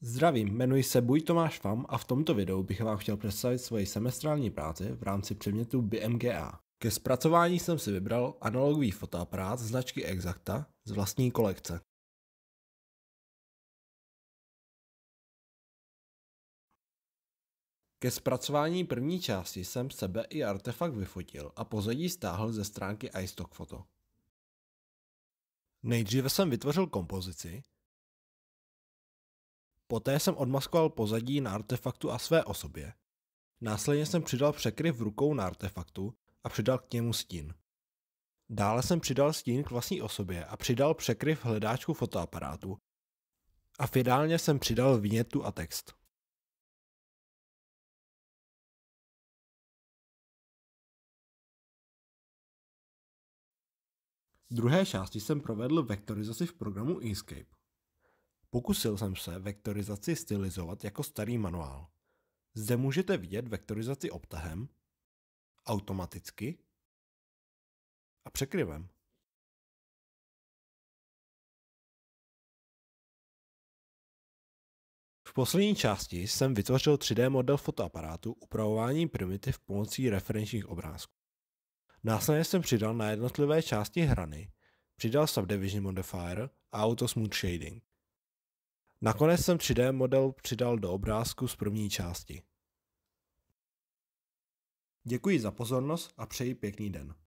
Zdravím, jmenuji se Buj Tomáš Fam a v tomto videu bych vám chtěl představit svoji semestrální práci v rámci předmětu BMGA. Ke zpracování jsem si vybral analogový fotoaparát značky Exacta z vlastní kolekce. Ke zpracování první části jsem sebe i artefakt vyfotil a pozadí stáhl ze stránky iStockphoto. Nejdříve jsem vytvořil kompozici, Poté jsem odmaskoval pozadí na artefaktu a své osobě. Následně jsem přidal překryv rukou na artefaktu a přidal k němu stín. Dále jsem přidal stín k vlastní osobě a přidal překryv hledáčku fotoaparátu a finálně jsem přidal vinětu a text. V druhé části jsem provedl vektorizaci v programu Inkscape. Pokusil jsem se vektorizaci stylizovat jako starý manuál. Zde můžete vidět vektorizaci obtahem, automaticky a překryvem. V poslední části jsem vytvořil 3D model fotoaparátu upravováním primitiv pomocí referenčních obrázků. Následně jsem přidal na jednotlivé části hrany, přidal Subdivision Modifier a Auto Smooth Shading. Nakonec jsem 3D model přidal do obrázku z první části. Děkuji za pozornost a přeji pěkný den.